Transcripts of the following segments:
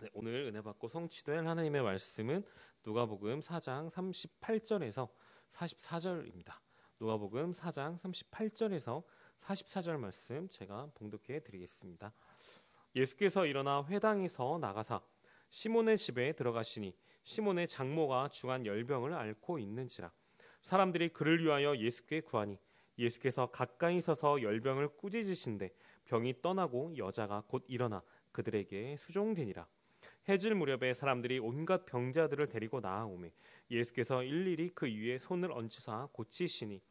네, 오늘 은혜 받고 성취될 하나님의 말씀은 누가복음 4장 38절에서 44절입니다. 누가복음 4장 38절에서 44절 말씀 제가 봉독해 드리겠습니다. 예수께서 일어나 회당에서 나가사 시몬의 집에 들어가시니 시몬의 장모가 중한 열병을 앓고 있는지라 사람들이 그를 위하여 예수께 구하니 예수께서 가까이 서서 열병을 꾸짖으신데 병이 떠나고 여자가 곧 일어나 그들에게 수종되니라 해질 무렵에 사람들이 온갖 병자들을 데리고 나아오매 예수께서 일일이 그 위에 손을 얹히사 고치시니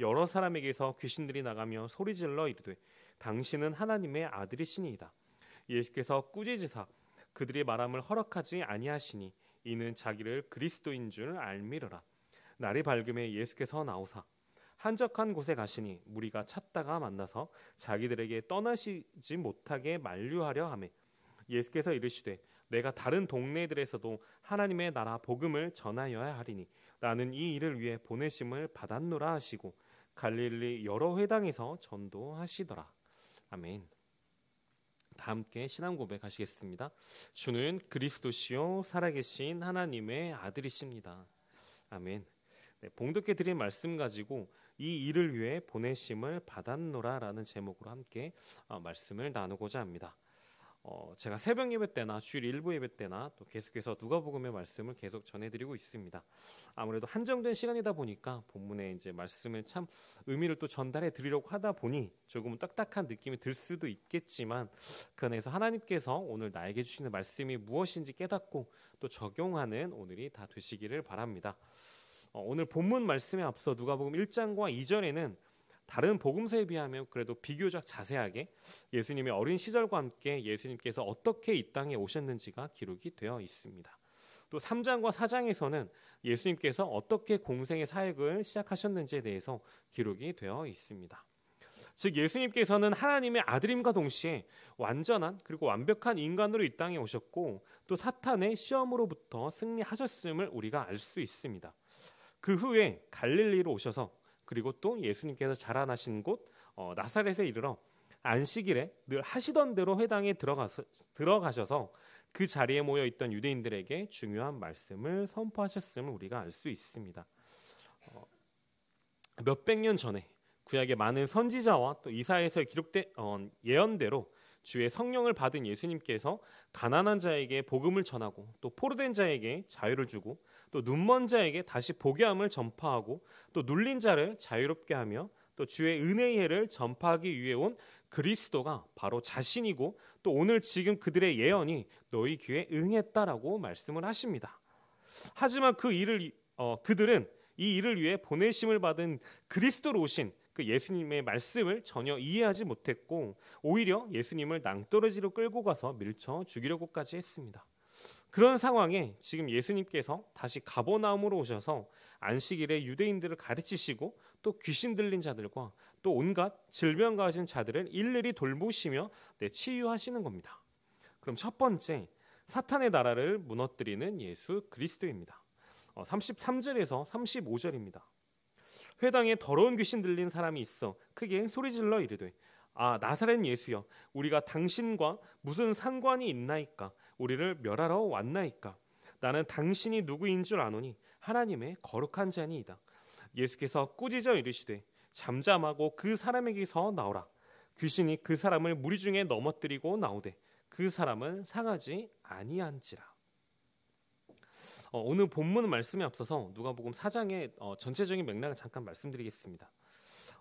여러 사람에게서 귀신들이 나가며 소리질러 이르되 당신은 하나님의 아들이시니이다. 예수께서 꾸짖으사 그들의 말함을 허락하지 아니하시니 이는 자기를 그리스도인 줄 알미르라. 날이 밝음에 예수께서 나오사 한적한 곳에 가시니 무리가 찾다가 만나서 자기들에게 떠나시지 못하게 만류하려 하매 예수께서 이르시되 내가 다른 동네들에서도 하나님의 나라 복음을 전하여야 하리니 나는 이 일을 위해 보내심을 받았노라 하시고 갈릴리 여러 회당에서 전도하시더라. 아멘. 다 함께 신앙 고백하시겠습니다. 주는 그리스도시요 살아계신 하나님의 아들이십니다. 아멘. 네, 봉독해 드린 말씀 가지고 이 일을 위해 보내심을 받았노라라는 제목으로 함께 어, 말씀을 나누고자 합니다. 어, 제가 새벽 예배 때나 주일 일부 예배 때나 또 계속해서 누가복음의 말씀을 계속 전해드리고 있습니다. 아무래도 한정된 시간이다 보니까 본문에 이제 말씀을 참 의미를 또 전달해 드리려고 하다 보니 조금은 딱딱한 느낌이 들 수도 있겠지만 그 안에서 하나님께서 오늘 나에게 주시는 말씀이 무엇인지 깨닫고 또 적용하는 오늘이 다 되시기를 바랍니다. 어, 오늘 본문 말씀에 앞서 누가복음 1장과 2절에는 다른 복음서에 비하면 그래도 비교적 자세하게 예수님의 어린 시절과 함께 예수님께서 어떻게 이 땅에 오셨는지가 기록이 되어 있습니다. 또 3장과 4장에서는 예수님께서 어떻게 공생의 사역을 시작하셨는지에 대해서 기록이 되어 있습니다. 즉 예수님께서는 하나님의 아들임과 동시에 완전한 그리고 완벽한 인간으로 이 땅에 오셨고 또 사탄의 시험으로부터 승리하셨음을 우리가 알 수 있습니다. 그 후에 갈릴리로 오셔서 그리고 또 예수님께서 자라나신 곳 어, 나사렛에 이르러 안식일에 늘 하시던 대로 회당에 들어가서, 들어가셔서 그 자리에 모여 있던 유대인들에게 중요한 말씀을 선포하셨음을 우리가 알 수 있습니다. 어, 몇백 년 전에 구약의 많은 선지자와 또 이사에서 기록된 어, 예언대로 주의 성령을 받은 예수님께서 가난한 자에게 복음을 전하고 또 포로된 자에게 자유를 주고 또 눈먼 자에게 다시 복음을 전파하고 또 눌린 자를 자유롭게 하며 또 주의 은혜의 해를 전파하기 위해 온 그리스도가 바로 자신이고 또 오늘 지금 그들의 예언이 너희 귀에 응했다라고 말씀을 하십니다. 하지만 그 일을 어, 그들은 이 일을 위해 보내심을 받은 그리스도로 오신 그 예수님의 말씀을 전혀 이해하지 못했고 오히려 예수님을 낭떠러지로 끌고 가서 밀쳐 죽이려고까지 했습니다. 그런 상황에 지금 예수님께서 다시 가버나움으로 오셔서 안식일에 유대인들을 가르치시고 또 귀신 들린 자들과 또 온갖 질병 가진 자들을 일일이 돌보시며 네, 치유하시는 겁니다. 그럼 첫 번째 사탄의 나라를 무너뜨리는 예수 그리스도입니다. 어, 33절에서 35절입니다. 회당에 더러운 귀신 들린 사람이 있어 크게 소리질러 이르되 아 나사렛 예수여 우리가 당신과 무슨 상관이 있나이까 우리를 멸하러 왔나이까 나는 당신이 누구인 줄 아노니 하나님의 거룩한 자니이다 예수께서 꾸짖어 이르시되 잠잠하고 그 사람에게서 나오라 귀신이 그 사람을 무리 중에 넘어뜨리고 나오되 그 사람을 상하지 아니한지라 어, 오늘 본문 말씀에 앞서서 누가복음 4장의 어, 전체적인 맥락을 잠깐 말씀드리겠습니다.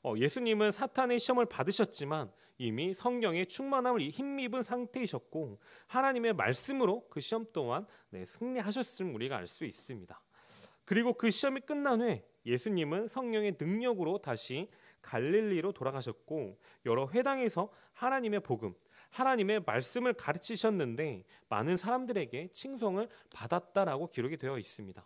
어, 예수님은 사탄의 시험을 받으셨지만 이미 성경의 충만함을 힘입은 상태이셨고 하나님의 말씀으로 그 시험 또한 네, 승리하셨음을 우리가 알 수 있습니다. 그리고 그 시험이 끝난 후에 예수님은 성령의 능력으로 다시 갈릴리로 돌아가셨고 여러 회당에서 하나님의 복음, 하나님의 말씀을 가르치셨는데 많은 사람들에게 칭송을 받았다라고 기록이 되어 있습니다.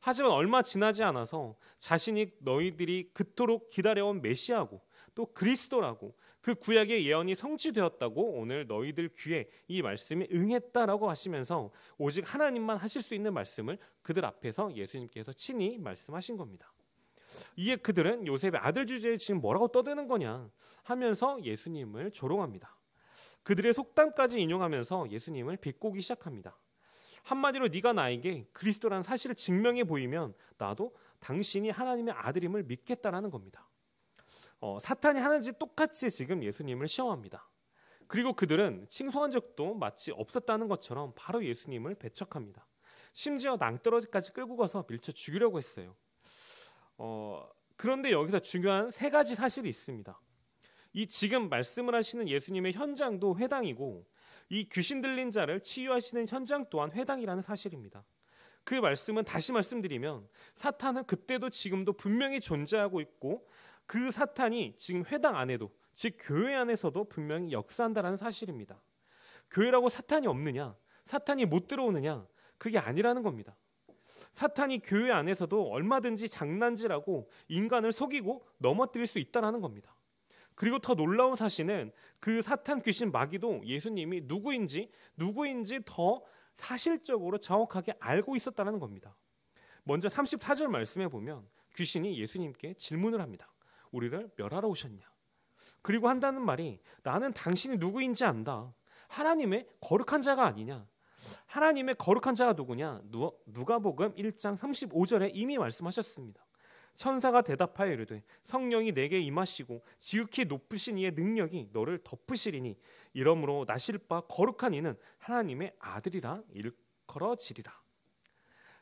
하지만 얼마 지나지 않아서 자신이 너희들이 그토록 기다려온 메시아고 또 그리스도라고 그 구약의 예언이 성취되었다고 오늘 너희들 귀에 이 말씀이 응했다라고 하시면서 오직 하나님만 하실 수 있는 말씀을 그들 앞에서 예수님께서 친히 말씀하신 겁니다. 이에 그들은 요셉의 아들 주제에 지금 뭐라고 떠드는 거냐 하면서 예수님을 조롱합니다. 그들의 속담까지 인용하면서 예수님을 비꼬기 시작합니다. 한마디로 네가 나에게 그리스도라는 사실을 증명해 보이면 나도 당신이 하나님의 아들임을 믿겠다라는 겁니다. 어, 사탄이 하는지 똑같이 지금 예수님을 시험합니다. 그리고 그들은 칭송한 적도 마치 없었다는 것처럼 바로 예수님을 배척합니다. 심지어 낭떠러지까지 끌고 가서 밀쳐 죽이려고 했어요. 어, 그런데 여기서 중요한 세 가지 사실이 있습니다. 이 지금 말씀을 하시는 예수님의 현장도 회당이고 이 귀신 들린 자를 치유하시는 현장 또한 회당이라는 사실입니다. 그 말씀은 다시 말씀드리면 사탄은 그때도 지금도 분명히 존재하고 있고 그 사탄이 지금 회당 안에도 즉 교회 안에서도 분명히 역사한다라는 사실입니다. 교회라고 사탄이 없느냐? 사탄이 못 들어오느냐? 그게 아니라는 겁니다. 사탄이 교회 안에서도 얼마든지 장난질하고 인간을 속이고 넘어뜨릴 수 있다라는 겁니다. 그리고 더 놀라운 사실은 그 사탄 귀신 마귀도 예수님이 누구인지 누구인지 더 사실적으로 정확하게 알고 있었다는 겁니다. 먼저 34절 말씀에 보면 귀신이 예수님께 질문을 합니다. 우리를 멸하러 오셨냐? 그리고 한다는 말이 나는 당신이 누구인지 안다. 하나님의 거룩한 자가 아니냐? 하나님의 거룩한 자가 누구냐? 누가복음 1장 35절에 이미 말씀하셨습니다. 천사가 대답하여 이르되 성령이 내게 임하시고 지극히 높으신 이의 능력이 너를 덮으시리니 이러므로 나실 바 거룩한 이는 하나님의 아들이라 일컬어지리라.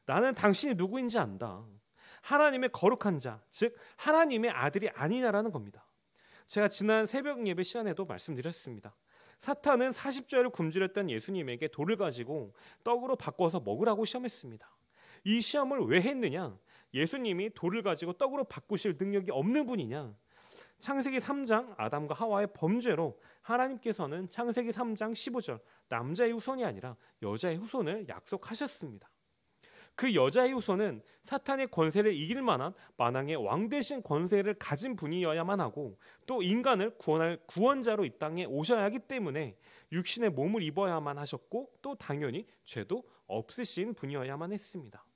나는 당신이 누구인지 안다. 하나님의 거룩한 자, 즉 하나님의 아들이 아니냐라는 겁니다. 제가 지난 새벽 예배 시간에도 말씀드렸습니다. 사탄은 40조를 굶주렸던 예수님에게 돌을 가지고 떡으로 바꿔서 먹으라고 시험했습니다. 이 시험을 왜 했느냐? 예수님이 돌을 가지고 떡으로 바꾸실 능력이 없는 분이냐? 창세기 3장 아담과 하와의 범죄로 하나님께서는 창세기 3장 15절 남자의 후손이 아니라 여자의 후손을 약속하셨습니다. 그 여자의 후손은 사탄의 권세를 이길 만한 만왕의 왕 대신 권세를 가진 분이어야만 하고 또 인간을 구원할 구원자로 이 땅에 오셔야 하기 때문에 육신의 몸을 입어야만 하셨고 또 당연히 죄도 없으신 분이어야만 했습니다.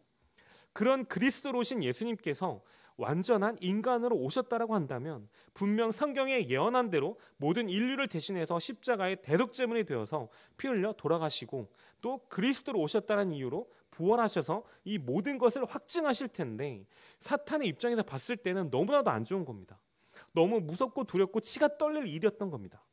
그런 그리스도로 오신 예수님께서 완전한 인간으로 오셨다라고 한다면 분명 성경에 예언한 대로 모든 인류를 대신해서 십자가의 대속제문이 되어서 피 흘려 돌아가시고 또 그리스도로 오셨다는 이유로 부활하셔서 이 모든 것을 확증하실 텐데 사탄의 입장에서 봤을 때는 너무나도 안 좋은 겁니다. 너무 무섭고 두렵고 치가 떨릴 일이었던 겁니다.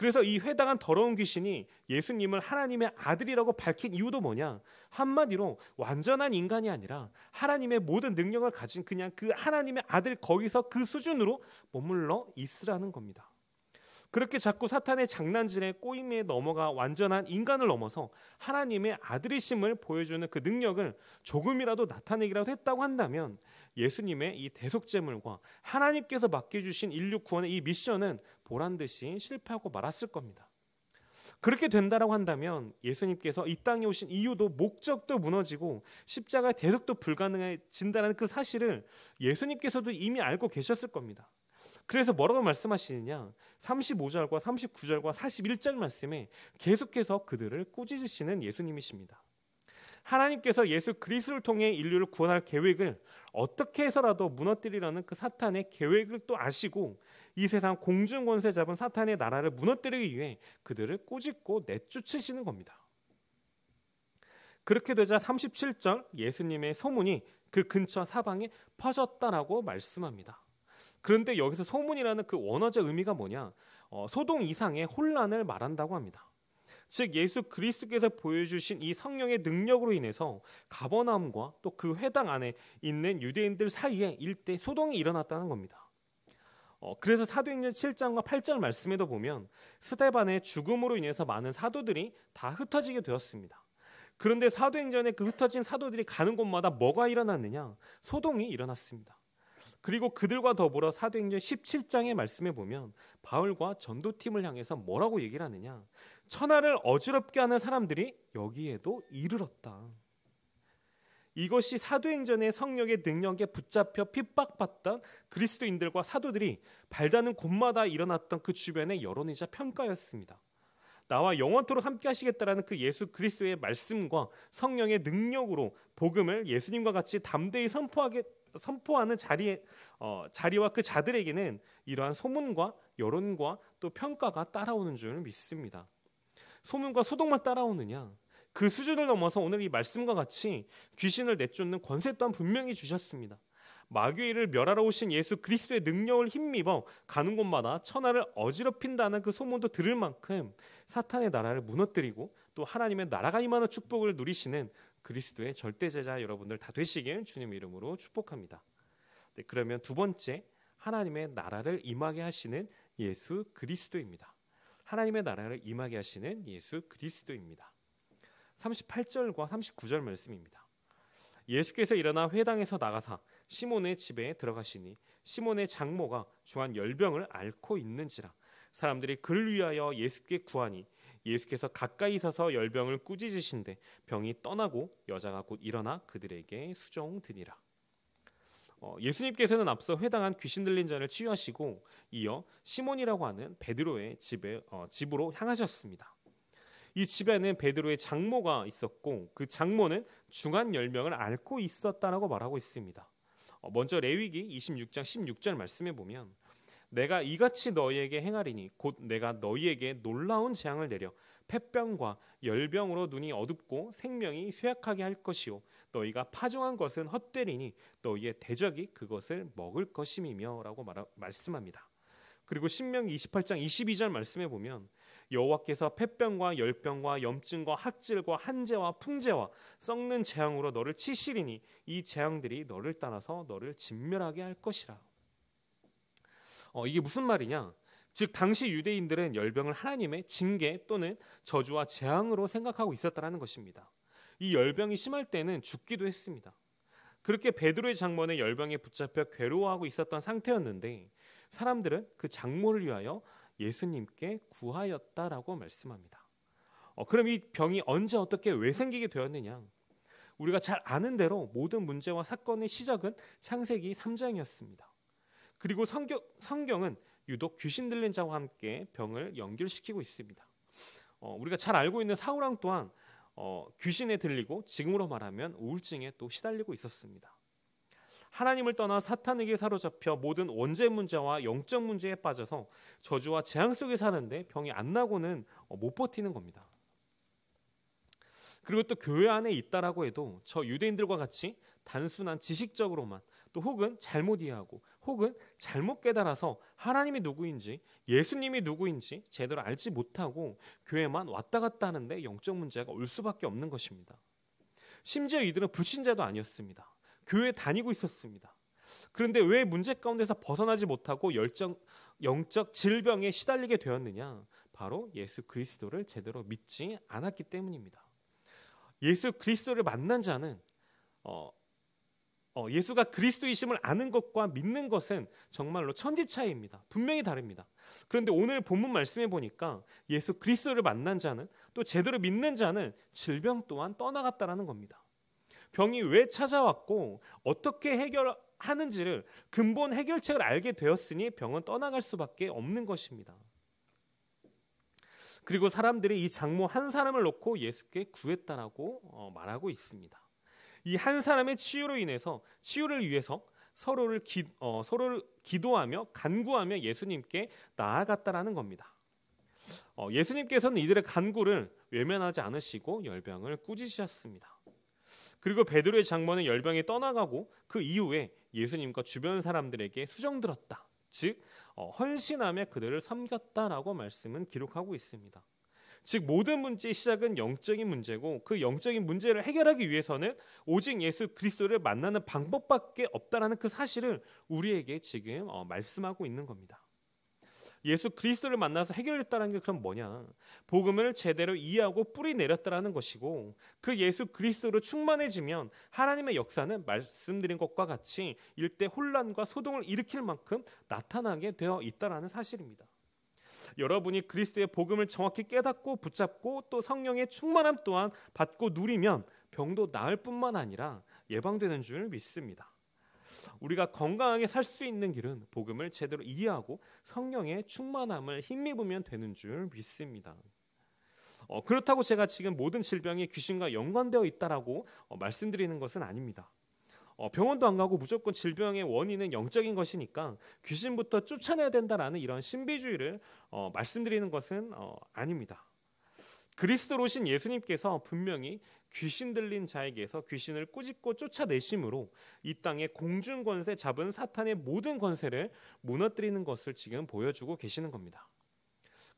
그래서 이 회당한 더러운 귀신이 예수님을 하나님의 아들이라고 밝힌 이유도 뭐냐? 한마디로 완전한 인간이 아니라 하나님의 모든 능력을 가진 그냥 그 하나님의 아들 거기서 그 수준으로 머물러 있으라는 겁니다. 그렇게 자꾸 사탄의 장난질에 꼬임에 넘어가 완전한 인간을 넘어서 하나님의 아들이심을 보여주는 그 능력을 조금이라도 나타내기라도 했다고 한다면 예수님의 이 대속제물과 하나님께서 맡겨주신 인류 구원의 이 미션은 보란 듯이 실패하고 말았을 겁니다. 그렇게 된다라고 한다면 예수님께서 이 땅에 오신 이유도 목적도 무너지고 십자가의 대속도 불가능해진다는 그 사실을 예수님께서도 이미 알고 계셨을 겁니다. 그래서 뭐라고 말씀하시느냐? 35절과 39절과 41절 말씀에 계속해서 그들을 꾸짖으시는 예수님이십니다. 하나님께서 예수 그리스도를 통해 인류를 구원할 계획을 어떻게 해서라도 무너뜨리려는그 사탄의 계획을 또 아시고 이 세상 공중 권세 잡은 사탄의 나라를 무너뜨리기 위해 그들을 꾸짖고 내쫓으시는 겁니다. 그렇게 되자 37절 예수님의 소문이 그 근처 사방에 퍼졌다라고 말씀합니다. 그런데 여기서 소문이라는 그 원어적 의미가 뭐냐? 어, 소동 이상의 혼란을 말한다고 합니다. 즉 예수 그리스도께서 보여주신 이 성령의 능력으로 인해서 가버나움과 또 그 회당 안에 있는 유대인들 사이에 일대 소동이 일어났다는 겁니다. 어, 그래서 사도행전 7장과 8절 말씀에도 보면 스테반의 죽음으로 인해서 많은 사도들이 다 흩어지게 되었습니다. 그런데 사도행전에 그 흩어진 사도들이 가는 곳마다 뭐가 일어났느냐? 소동이 일어났습니다. 그리고 그들과 더불어 사도행전 17장의 말씀에 보면 바울과 전도팀을 향해서 뭐라고 얘기를 하느냐? 천하를 어지럽게 하는 사람들이 여기에도 이르렀다. 이것이 사도행전의 성령의 능력에 붙잡혀 핍박받던 그리스도인들과 사도들이 발다는 곳마다 일어났던 그 주변의 여론이자 평가였습니다. 나와 영원토록 함께 하시겠다라는 그 예수 그리스도의 말씀과 성령의 능력으로 복음을 예수님과 같이 담대히 선포하게 선포하는 자리에 어, 자리와 그 자들에게는 이러한 소문과 여론과 또 평가가 따라오는 줄 믿습니다. 소문과 소동만 따라오느냐? 그 수준을 넘어서 오늘 이 말씀과 같이 귀신을 내쫓는 권세 또한 분명히 주셨습니다. 마귀를 멸하러 오신 예수 그리스도의 능력을 힘입어 가는 곳마다 천하를 어지럽힌다는 그 소문도 들을 만큼 사탄의 나라를 무너뜨리고 또 하나님의 나라가 임하는 축복을 누리시는 그리스도의 절대제자 여러분들 다 되시길 주님 이름으로 축복합니다. 네, 그러면 두 번째 하나님의 나라를 임하게 하시는 예수 그리스도입니다. 하나님의 나라를 임하게 하시는 예수 그리스도입니다. 38절과 39절 말씀입니다. 예수께서 일어나 회당에서 나가사 시몬의 집에 들어가시니 시몬의 장모가 중한 열병을 앓고 있는지라 사람들이 그를 위하여 예수께 구하니 예수께서 가까이 서서 열병을 꾸짖으신데 병이 떠나고 여자가 곧 일어나 그들에게 수종드니라 어, 예수님께서는 앞서 회당한 귀신 들린 자를 치유하시고 이어 시몬이라고 하는 베드로의 집에 어, 집으로 향하셨습니다. 이 집에는 베드로의 장모가 있었고 그 장모는 중한 열명을 앓고 있었다라고 말하고 있습니다. 어, 먼저 레위기 26장 16절 말씀에 보면 내가 이같이 너희에게 행하리니 곧 내가 너희에게 놀라운 재앙을 내려 폐병과 열병으로 눈이 어둡고 생명이 쇠약하게 할 것이요 너희가 파종한 것은 헛되리니 너희의 대적이 그것을 먹을 것임이며라고 말씀합니다 그리고 신명기 28장 22절 말씀해 보면 여호와께서 폐병과 열병과 염증과 학질과 한재와 풍재와 썩는 재앙으로 너를 치시리니 이 재앙들이 너를 따라서 너를 진멸하게 할 것이라. 어, 이게 무슨 말이냐? 즉 당시 유대인들은 열병을 하나님의 징계 또는 저주와 재앙으로 생각하고 있었다라는 것입니다. 이 열병이 심할 때는 죽기도 했습니다. 그렇게 베드로의 장모는 열병에 붙잡혀 괴로워하고 있었던 상태였는데 사람들은 그 장모를 위하여 예수님께 구하였다라고 말씀합니다. 어, 그럼 이 병이 언제 어떻게 왜 생기게 되었느냐? 우리가 잘 아는 대로 모든 문제와 사건의 시작은 창세기 3장이었습니다. 그리고 성경, 성경은 유독 귀신 들린 자와 함께 병을 연결시키고 있습니다. 어, 우리가 잘 알고 있는 사우랑 또한 어, 귀신에 들리고 지금으로 말하면 우울증에 또 시달리고 있었습니다. 하나님을 떠나 사탄에게 사로잡혀 모든 원죄 문제와 영적 문제에 빠져서 저주와 재앙 속에 사는데 병이 안 나고는 어, 못 버티는 겁니다. 그리고 또 교회 안에 있다라고 해도 저 유대인들과 같이 단순한 지식적으로만 또 혹은 잘못 이해하고 혹은 잘못 깨달아서 하나님이 누구인지 예수님이 누구인지 제대로 알지 못하고 교회만 왔다 갔다 하는데 영적 문제가 올 수밖에 없는 것입니다. 심지어 이들은 불신자도 아니었습니다. 교회 다니고 있었습니다. 그런데 왜 문제 가운데서 벗어나지 못하고 열정, 영적 질병에 시달리게 되었느냐? 바로 예수 그리스도를 제대로 믿지 않았기 때문입니다. 예수 그리스도를 만난 자는 어, 어, 예수가 그리스도이심을 아는 것과 믿는 것은 정말로 천지 차이입니다. 분명히 다릅니다. 그런데 오늘 본문 말씀해 보니까 예수 그리스도를 만난 자는 또 제대로 믿는 자는 질병 또한 떠나갔다라는 겁니다. 병이 왜 찾아왔고 어떻게 해결하는지를 근본 해결책을 알게 되었으니 병은 떠나갈 수밖에 없는 것입니다. 그리고 사람들이 이 장모 한 사람을 놓고 예수께 구했다라고 어, 말하고 있습니다. 이한 사람의 치유로 인해서 치유를 위해서 서로를 기, 어, 서로를 기도하며 간구하며 예수님께 나아갔다라는 겁니다. 어, 예수님께서는 이들의 간구를 외면하지 않으시고 열병을 꾸짖으셨습니다. 그리고 베드로의 장모는 열병이 떠나가고 그 이후에 예수님과 주변 사람들에게 수정들었다. 즉 어, 헌신하며 그들을 섬겼다라고 말씀은 기록하고 있습니다. 즉 모든 문제의 시작은 영적인 문제고 그 영적인 문제를 해결하기 위해서는 오직 예수 그리스도를 만나는 방법밖에 없다라는 그 사실을 우리에게 지금 어, 말씀하고 있는 겁니다. 예수 그리스도를 만나서 해결했다는 게 그럼 뭐냐? 복음을 제대로 이해하고 뿌리 내렸다라는 것이고 그 예수 그리스도로 충만해지면 하나님의 역사는 말씀드린 것과 같이 일대 혼란과 소동을 일으킬 만큼 나타나게 되어 있다라는 사실입니다. 여러분이 그리스도의 복음을 정확히 깨닫고 붙잡고 또 성령의 충만함 또한 받고 누리면 병도 나을 뿐만 아니라 예방되는 줄 믿습니다. 우리가 건강하게 살 수 있는 길은 복음을 제대로 이해하고 성령의 충만함을 힘입으면 되는 줄 믿습니다. 어, 그렇다고 제가 지금 모든 질병이 귀신과 연관되어 있다라고 어, 말씀드리는 것은 아닙니다. 어, 병원도 안 가고 무조건 질병의 원인은 영적인 것이니까 귀신부터 쫓아내야 된다라는 이런 신비주의를 어, 말씀드리는 것은 어, 아닙니다. 그리스도로 오신 예수님께서 분명히 귀신 들린 자에게서 귀신을 꾸짖고 쫓아내심으로 이 땅의 공중 권세 잡은 사탄의 모든 권세를 무너뜨리는 것을 지금 보여주고 계시는 겁니다.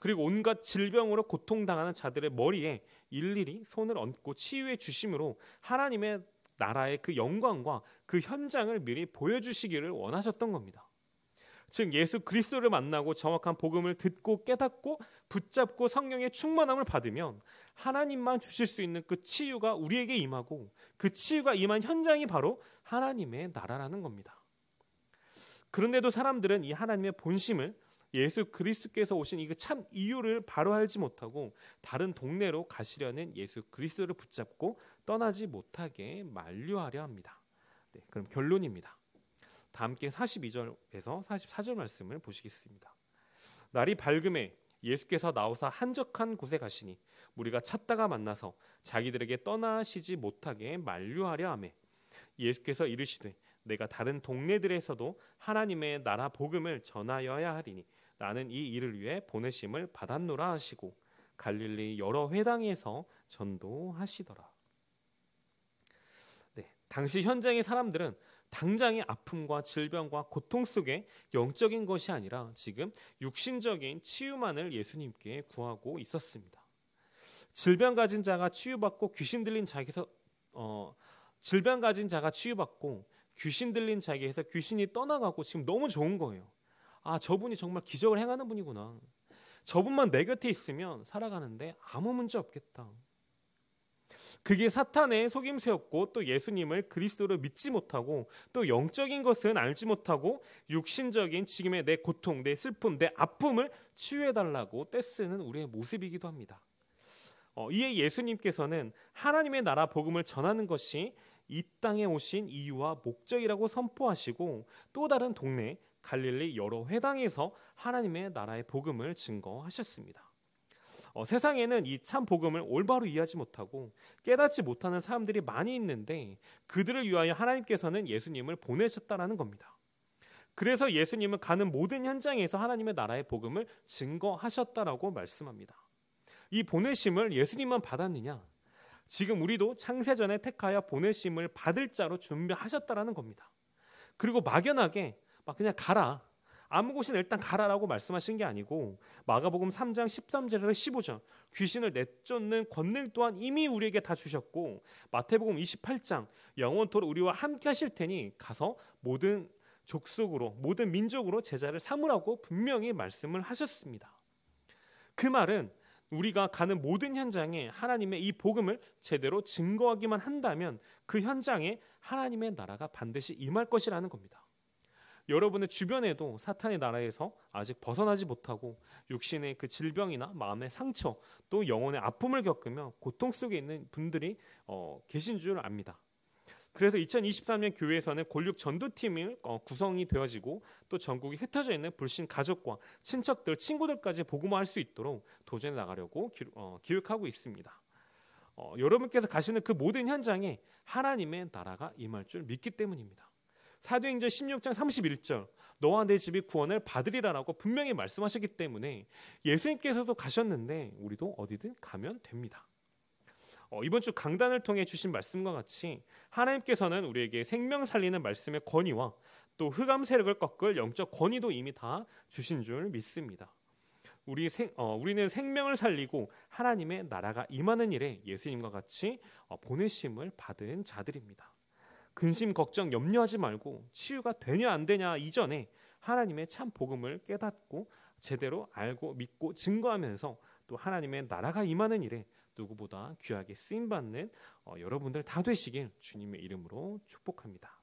그리고 온갖 질병으로 고통당하는 자들의 머리에 일일이 손을 얹고 치유해 주심으로 하나님의 나라의 그 영광과 그 현장을 미리 보여주시기를 원하셨던 겁니다. 즉 예수 그리스도를 만나고 정확한 복음을 듣고 깨닫고 붙잡고 성령의 충만함을 받으면 하나님만 주실 수 있는 그 치유가 우리에게 임하고 그 치유가 임한 현장이 바로 하나님의 나라라는 겁니다. 그런데도 사람들은 이 하나님의 본심을 예수 그리스도께서 오신 이참 그 이유를 바로 알지 못하고 다른 동네로 가시려는 예수 그리스도를 붙잡고 떠나지 못하게 만류하려 합니다. 네, 그럼 결론입니다. 다 함께 42절에서 44절 말씀을 보시겠습니다. 날이 밝음에 예수께서 나오사 한적한 곳에 가시니 우리가 찾다가 만나서 자기들에게 떠나시지 못하게 만류하려 함에 예수께서 이르시되 내가 다른 동네들에서도 하나님의 나라 복음을 전하여야 하리니 나는 이 일을 위해 보내심을 받았노라 하시고 갈릴리 여러 회당에서 전도하시더라. 네, 당시 현장의 사람들은 당장의 아픔과 질병과 고통 속에 영적인 것이 아니라 지금 육신적인 치유만을 예수님께 구하고 있었습니다. 질병 가진 자가 치유받고 귀신 들린 자에게서 어, 질병 가진 자가 치유받고 귀신 들린 자에게서 귀신이 떠나가고 지금 너무 좋은 거예요. 아 저분이 정말 기적을 행하는 분이구나. 저분만 내 곁에 있으면 살아가는데 아무 문제 없겠다. 그게 사탄의 속임수였고 또 예수님을 그리스도로 믿지 못하고 또 영적인 것은 알지 못하고 육신적인 지금의 내 고통, 내 슬픔, 내 아픔을 치유해달라고 떼쓰는 우리의 모습이기도 합니다. 어, 이에 예수님께서는 하나님의 나라 복음을 전하는 것이 이 땅에 오신 이유와 목적이라고 선포하시고 또 다른 동네 갈릴리 여러 회당에서 하나님의 나라의 복음을 증거하셨습니다. 어, 세상에는 이 참 복음을 올바로 이해하지 못하고 깨닫지 못하는 사람들이 많이 있는데 그들을 위하여 하나님께서는 예수님을 보내셨다라는 겁니다. 그래서 예수님은 가는 모든 현장에서 하나님의 나라의 복음을 증거하셨다라고 말씀합니다. 이 보내심을 예수님만 받았느냐? 지금 우리도 창세전에 택하여 보내심을 받을 자로 준비하셨다라는 겁니다. 그리고 막연하게 막 그냥 가라. 아무 곳이나 일단 가라라고 말씀하신 게 아니고 마가복음 3장 13절에서 15절 귀신을 내쫓는 권능 또한 이미 우리에게 다 주셨고 마태복음 28장 영원토록 우리와 함께 하실 테니 가서 모든 족속으로 모든 민족으로 제자를 삼으라고 분명히 말씀을 하셨습니다. 그 말은 우리가 가는 모든 현장에 하나님의 이 복음을 제대로 증거하기만 한다면 그 현장에 하나님의 나라가 반드시 임할 것이라는 겁니다. 여러분의 주변에도 사탄의 나라에서 아직 벗어나지 못하고 육신의 그 질병이나 마음의 상처 또 영혼의 아픔을 겪으며 고통 속에 있는 분들이 어, 계신 줄 압니다. 그래서 2023년 교회에서는 권력 전도팀이 어, 구성이 되어지고 또 전국이 흩어져 있는 불신 가족과 친척들, 친구들까지 복음화할 수 있도록 도전해 나가려고 기, 어, 기획하고 있습니다. 어, 여러분께서 가시는 그 모든 현장에 하나님의 나라가 임할 줄 믿기 때문입니다. 사도행전 16장 31절 너와 내 집이 구원을 받으리라라고 분명히 말씀하셨기 때문에 예수님께서도 가셨는데 우리도 어디든 가면 됩니다. 어, 이번 주 강단을 통해 주신 말씀과 같이 하나님께서는 우리에게 생명 살리는 말씀의 권위와 또 흑암 세력을 꺾을 영적 권위도 이미 다 주신 줄 믿습니다. 우리 생, 어, 우리는 생명을 살리고 하나님의 나라가 임하는 일에 예수님과 같이 어, 보내심을 받은 자들입니다. 근심 걱정 염려하지 말고 치유가 되냐 안 되냐 이전에 하나님의 참 복음을 깨닫고 제대로 알고 믿고 증거하면서 또 하나님의 나라가 임하는 일에 누구보다 귀하게 쓰임 받는 어, 여러분들 다 되시길 주님의 이름으로 축복합니다.